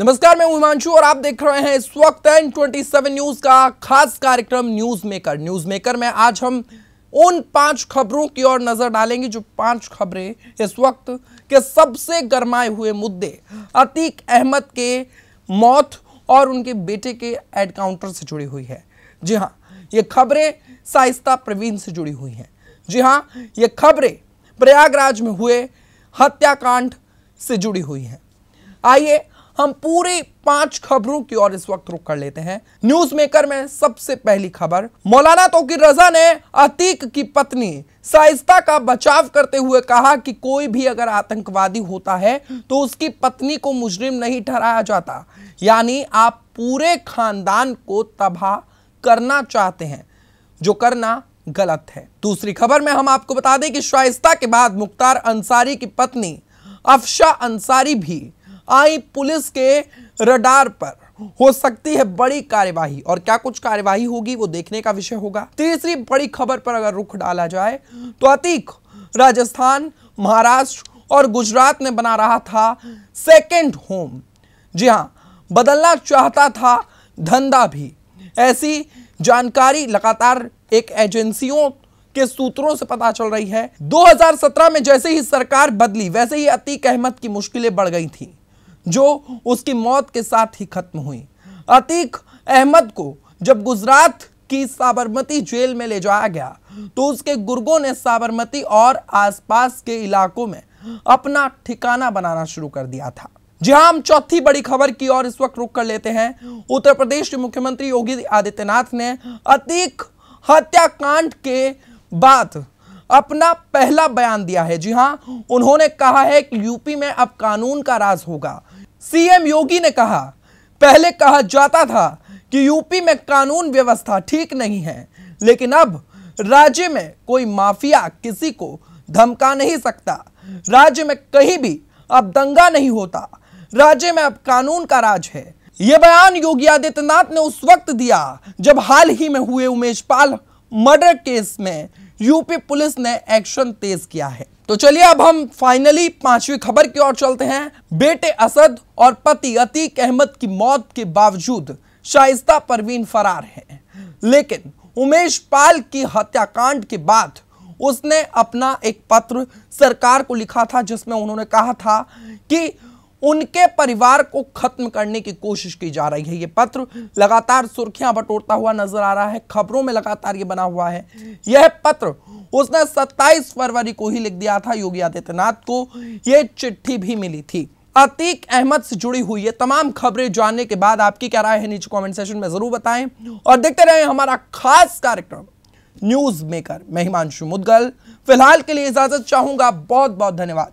नमस्कार मैं हिमांशु और आप देख रहे हैं इस वक्त एन ट्वेंटी न्यूज का खास कार्यक्रम न्यूज मेकर न्यूज मेकर में आज हम उन पांच खबरों की ओर नजर डालेंगे जो पांच खबरें इस वक्त के सबसे गरमाए हुए मुद्दे अतीक अहमद के मौत और उनके बेटे के एडकाउंटर से जुड़ी हुई है जी हाँ ये खबरें साइस्ता प्रवीण से जुड़ी हुई हैं जी हाँ ये खबरें प्रयागराज में हुए हत्याकांड से जुड़ी हुई हैं आइए हम पूरी पांच खबरों की ओर इस वक्त रुक कर लेते हैं न्यूज मेकर में सबसे पहली खबर मौलाना तोकिर रजा ने अतीक की पत्नी साइस्ता का बचाव करते हुए कहा कि कोई भी अगर आतंकवादी होता है तो उसकी पत्नी को मुजरिम नहीं ठहराया जाता यानी आप पूरे खानदान को तबाह करना चाहते हैं जो करना गलत है दूसरी खबर में हम आपको बता दें कि शाइस्ता के बाद मुख्तार अंसारी की पत्नी अफशा अंसारी भी आई पुलिस के रडार पर हो सकती है बड़ी कार्यवाही और क्या कुछ कार्यवाही होगी वो देखने का विषय होगा तीसरी बड़ी खबर पर अगर रुख डाला जाए तो अतीक राजस्थान महाराष्ट्र और गुजरात में बना रहा था सेकंड होम जी हाँ बदलना चाहता था धंधा भी ऐसी जानकारी लगातार एक एजेंसियों के सूत्रों से पता चल रही है 2017 में जैसे ही सरकार बदली वैसे ही अतीक अहमद की मुश्किलें बढ़ गई थी जो उसकी मौत के साथ ही खत्म हुई अतीक अहमद को जब गुजरात की साबरमती जेल में ले जाया गया तो उसके गुर्गों ने साबरमती और आसपास के इलाकों में अपना ठिकाना बनाना शुरू कर दिया था जी हाँ, हम चौथी बड़ी खबर की ओर इस वक्त रुक कर लेते हैं उत्तर प्रदेश के मुख्यमंत्री योगी आदित्यनाथ ने अतीक हत्याकांड के बाद अपना पहला बयान दिया है जी हाँ उन्होंने कहा है कि यूपी में अब कानून का राज होगा सीएम योगी ने कहा पहले कहा जाता था कि यूपी में कानून व्यवस्था ठीक नहीं है लेकिन अब राज्य में कोई माफिया किसी को धमका नहीं सकता राज्य में कहीं भी अब दंगा नहीं होता राज्य में अब कानून का राज है यह बयान योगी आदित्यनाथ ने उस वक्त दिया जब हाल ही में हुए उमेश पाल मर्डर केस में यूपी पुलिस ने एक्शन तेज किया है तो चलिए अब हम फाइनली पांचवी खबर की ओर चलते हैं बेटे असद और पति अतीक अहमद की मौत के बावजूद शाइस्ता परवीन फरार है लेकिन उमेश पाल की हत्याकांड के बाद उसने अपना एक पत्र सरकार को लिखा था जिसमें उन्होंने कहा था कि उनके परिवार को खत्म करने की कोशिश की जा रही है ये पत्र लगातार सुर्खियां बटोरता हुआ नजर आ रहा है खबरों में लगातार ये बना हुआ है यह पत्र उसने 27 फरवरी को ही लिख दिया था योगी आदित्यनाथ को यह चिट्ठी भी मिली थी अतीक अहमद से जुड़ी हुई है तमाम खबरें जानने के बाद आपकी क्या राय है नीचे कॉमेंट सेशन में जरूर बताएं और देखते रहे हमारा खास कार्यक्रम न्यूज मेकर मेहमान हिमांशु फिलहाल के लिए इजाजत चाहूंगा बहुत बहुत धन्यवाद